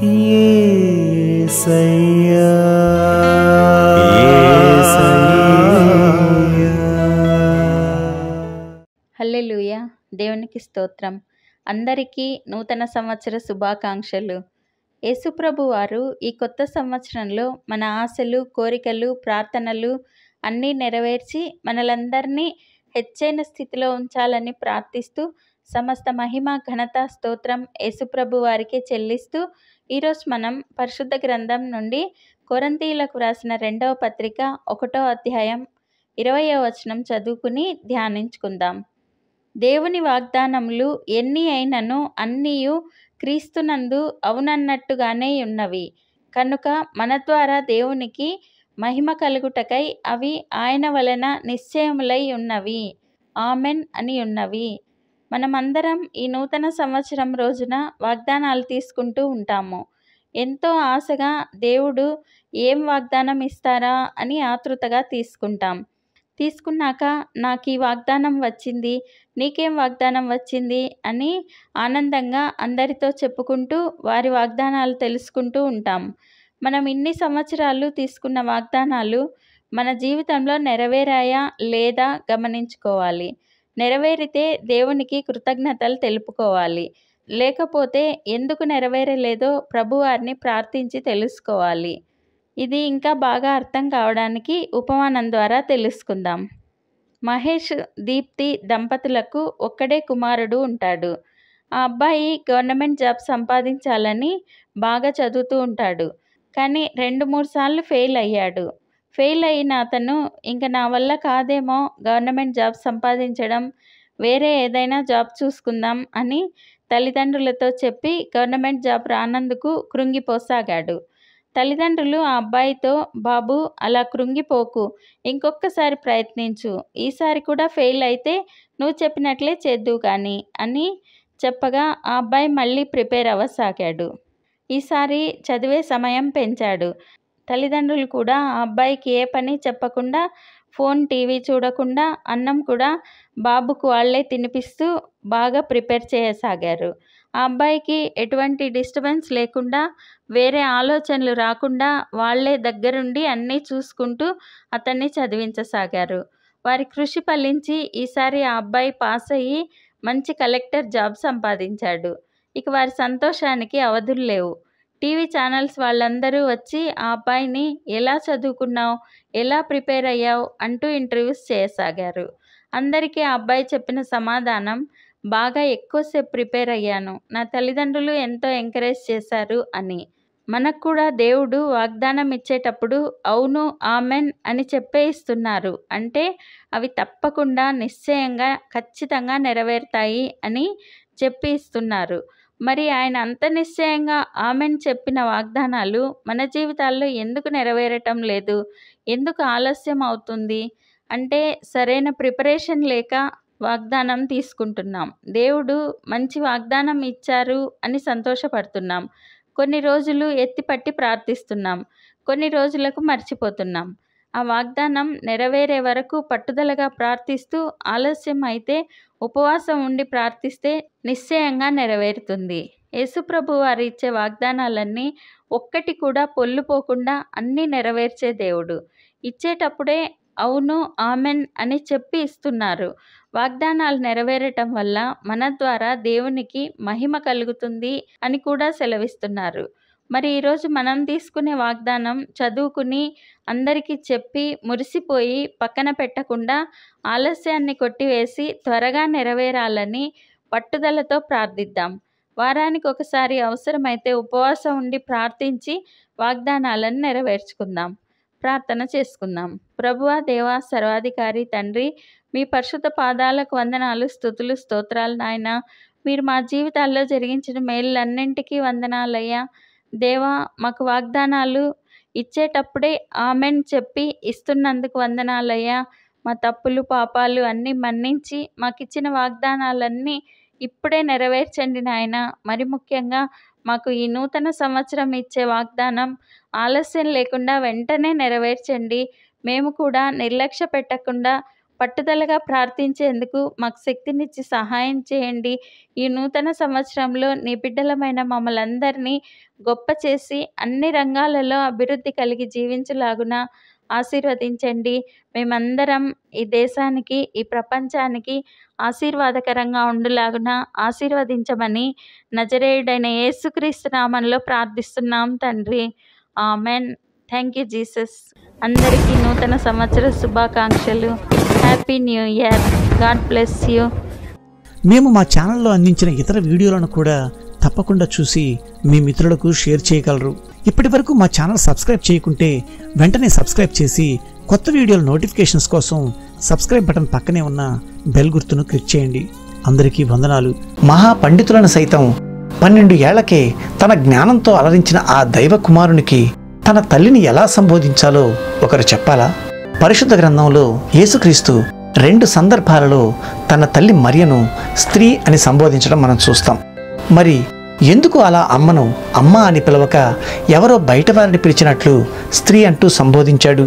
హల్లెలూయ దేవునికి స్తోత్రం అందరికీ నూతన సంవత్సర శుభాకాంక్షలు యేసుప్రభు వారు ఈ కొత్త సంవత్సరంలో మన ఆశలు కోరికలు ప్రార్థనలు అన్నీ నెరవేర్చి మనలందరినీ హెచ్చైన స్థితిలో ఉంచాలని ప్రార్థిస్తూ సమస్త మహిమ ఘనత స్తోత్రం యేసుప్రభు వారికి చెల్లిస్తూ ఈరోజు మనం పరిశుద్ధ గ్రంథం నుండి కొరంతీలకు రాసిన రెండవ పత్రిక ఒకటో అధ్యాయం ఇరవయో వచనం చదువుకుని ధ్యానించుకుందాం దేవుని వాగ్దానములు ఎన్ని అయినను అన్నీయు క్రీస్తునందు అవునన్నట్టుగానే ఉన్నవి కనుక మన ద్వారా దేవునికి మహిమ కలుగుటకై అవి ఆయన వలన నిశ్చయములై ఉన్నవి ఆమెన్ అని ఉన్నవి మనమందరం ఈ నూతన సంవత్సరం రోజున వాగ్దానాలు తీసుకుంటూ ఉంటాము ఎంతో ఆశగా దేవుడు ఏం వాగ్దానం ఇస్తారా అని ఆతృతగా తీసుకుంటాం తీసుకున్నాక నాకు ఈ వాగ్దానం వచ్చింది నీకేం వాగ్దానం వచ్చింది అని ఆనందంగా అందరితో చెప్పుకుంటూ వారి వాగ్దానాలు తెలుసుకుంటూ ఉంటాం మనం ఇన్ని సంవత్సరాలు తీసుకున్న వాగ్దానాలు మన జీవితంలో నెరవేరాయా లేదా గమనించుకోవాలి నెరవేరితే దేవునికి కృతజ్ఞతలు తెలుపుకోవాలి లేకపోతే ఎందుకు నెరవేరలేదో ప్రభువారిని ప్రార్థించి తెలుసుకోవాలి ఇది ఇంకా బాగా అర్థం కావడానికి ఉపమానం ద్వారా తెలుసుకుందాం మహేష్ దీప్తి దంపతులకు ఒక్కడే కుమారుడు ఉంటాడు ఆ అబ్బాయి గవర్నమెంట్ జాబ్ సంపాదించాలని బాగా చదువుతూ ఉంటాడు కానీ రెండు మూడు సార్లు ఫెయిల్ అయ్యాడు ఫెయిల్ అయిన అతను ఇంక నా వల్ల కాదేమో గవర్నమెంట్ జాబ్ సంపాదించడం వేరే ఏదైనా జాబ్ చూసుకుందాం అని తల్లిదండ్రులతో చెప్పి గవర్నమెంట్ జాబ్ రానందుకు కృంగిపోసాగాడు తల్లిదండ్రులు ఆ అబ్బాయితో బాబు అలా కృంగిపోకు ఇంకొకసారి ప్రయత్నించు ఈసారి కూడా ఫెయిల్ అయితే నువ్వు చెప్పినట్లే చేద్దు కానీ అని చెప్పగా ఆ అబ్బాయి మళ్ళీ ప్రిపేర్ అవ్వసాగాడు ఈసారి చదివే సమయం పెంచాడు తల్లిదండ్రులు కూడా ఆ అబ్బాయికి ఏ పని చెప్పకుండా ఫోన్ టీవీ చూడకుండా అన్నం కూడా బాబుకు వాళ్ళే తినిపిస్తూ బాగా ప్రిపేర్ చేయసాగారు ఆ అబ్బాయికి ఎటువంటి డిస్టర్బెన్స్ లేకుండా వేరే ఆలోచనలు రాకుండా వాళ్ళే దగ్గరుండి అన్నీ చూసుకుంటూ అతన్ని చదివించసాగారు వారి కృషి ఫలించి ఈసారి ఆ అబ్బాయి పాస్ అయ్యి మంచి కలెక్టర్ జాబ్ సంపాదించాడు ఇక వారి సంతోషానికి అవధులు లేవు టీవీ ఛానల్స్ వాళ్ళందరూ వచ్చి ఆ అబ్బాయిని ఎలా చదువుకున్నావు ఎలా ప్రిపేర్ అయ్యావు అంటూ ఇంటర్వ్యూస్ చేయసాగారు అందరికీ ఆ అబ్బాయి చెప్పిన సమాధానం బాగా ఎక్కువసేపు ప్రిపేర్ అయ్యాను నా తల్లిదండ్రులు ఎంతో ఎంకరేజ్ చేశారు అని మనకు కూడా దేవుడు వాగ్దానం ఇచ్చేటప్పుడు అవును ఆమెన్ అని చెప్పే ఇస్తున్నారు అంటే అవి తప్పకుండా నిశ్చయంగా ఖచ్చితంగా నెరవేరుతాయి అని చెప్పి ఇస్తున్నారు మరి ఆయన అంత నిశ్చయంగా ఆమెను చెప్పిన వాగ్దానాలు మన జీవితాల్లో ఎందుకు నెరవేరటం లేదు ఎందుకు ఆలస్యం అవుతుంది అంటే సరైన ప్రిపరేషన్ లేక వాగ్దానం తీసుకుంటున్నాం దేవుడు మంచి వాగ్దానం ఇచ్చారు అని సంతోషపడుతున్నాం కొన్ని రోజులు ఎత్తిపట్టి ప్రార్థిస్తున్నాం కొన్ని రోజులకు మర్చిపోతున్నాం ఆ వాగ్దానం నెరవేరే వరకు పట్టుదలగా ప్రార్థిస్తూ ఆలస్యం అయితే ఉపవాసం ఉండి ప్రార్థిస్తే నిశ్చయంగా నెరవేరుతుంది యేసుప్రభు వారు ఇచ్చే వాగ్దానాలన్నీ ఒక్కటి కూడా పొల్లుపోకుండా అన్నీ నెరవేర్చే దేవుడు ఇచ్చేటప్పుడే అవును ఆమెన్ అని చెప్పి ఇస్తున్నారు వాగ్దానాలు నెరవేరటం వల్ల మన ద్వారా దేవునికి మహిమ కలుగుతుంది అని కూడా సెలవిస్తున్నారు మరి ఈరోజు మనం తీసుకునే వాగ్దానం చదువుకుని అందరికీ చెప్పి మురిసిపోయి పక్కన పెట్టకుండా ఆలస్యాన్ని కొట్టివేసి త్వరగా నెరవేరాలని పట్టుదలతో ప్రార్థిద్దాం వారానికి ఒకసారి అవసరమైతే ఉపవాసం ఉండి ప్రార్థించి వాగ్దానాలను నెరవేర్చుకుందాం ప్రార్థన చేసుకుందాం ప్రభువ దేవా సర్వాధికారి తండ్రి మీ పరిశుద్ధ పాదాలకు వందనాలు స్థుతులు స్తోత్రాలు నాయన మీరు మా జీవితాల్లో జరిగించిన మేళ్ళన్నింటికీ వందనాలయ్యా దేవా మాకు వాగ్దానాలు ఇచ్చేటప్పుడే ఆమెన్ చెప్పి ఇస్తున్నందుకు వందనాలయ్యా మా తప్పులు పాపాలు అన్నీ మన్నించి మాకు ఇచ్చిన వాగ్దానాలన్నీ ఇప్పుడే నెరవేర్చండి నాయన మరి ముఖ్యంగా మాకు ఈ నూతన సంవత్సరం ఇచ్చే వాగ్దానం ఆలస్యం లేకుండా వెంటనే నెరవేర్చండి మేము కూడా నిర్లక్ష్య పెట్టకుండా పట్టుదలగా ప్రార్థించేందుకు మాకు శక్తినిచ్చి సహాయం చేయండి ఈ నూతన సంవత్సరంలో నీ బిడ్డలమైన మమ్మల్ందరినీ గొప్ప చేసి అన్ని రంగాలలో అభివృద్ధి కలిగి జీవించలాగున ఆశీర్వదించండి మేమందరం ఈ దేశానికి ఈ ప్రపంచానికి ఆశీర్వాదకరంగా ఉండులాగున ఆశీర్వదించమని నజరేయుడైన యేసుక్రీస్తు నామంలో ప్రార్థిస్తున్నాం తండ్రి ఆమెన్ థ్యాంక్ యూ జీసస్ అందరికీ నూతన సంవత్సర శుభాకాంక్షలు happy new year God bless you మేము మా ఛానల్లో అందించిన ఇతర వీడియోలను కూడా తప్పకుండా చూసి మీ మిత్రులకు షేర్ చేయగలరు ఇప్పటి వరకు మా ఛానల్ సబ్స్క్రైబ్ చేయకుంటే వెంటనే సబ్స్క్రైబ్ చేసి కొత్త వీడియోల నోటిఫికేషన్స్ కోసం సబ్స్క్రైబ్ బటన్ పక్కనే ఉన్న బెల్ గుర్తును క్లిక్ చేయండి అందరికీ వందనాలు మహా పండితులను సైతం పన్నెండు ఏళ్లకే తన జ్ఞానంతో అలరించిన ఆ దైవ కుమారునికి తన తల్లిని ఎలా సంబోధించాలో ఒకరు చెప్పాలా పరిశుద్ధ గ్రంథంలో యేసుక్రీస్తు రెండు సందర్భాలలో తన తల్లి మరియను స్త్రీ అని సంబోధించడం మనం చూస్తాం మరి ఎందుకు అలా అమ్మను అమ్మ అని పిలవక ఎవరో బయట వారిని పిలిచినట్లు స్త్రీ అంటూ సంబోధించాడు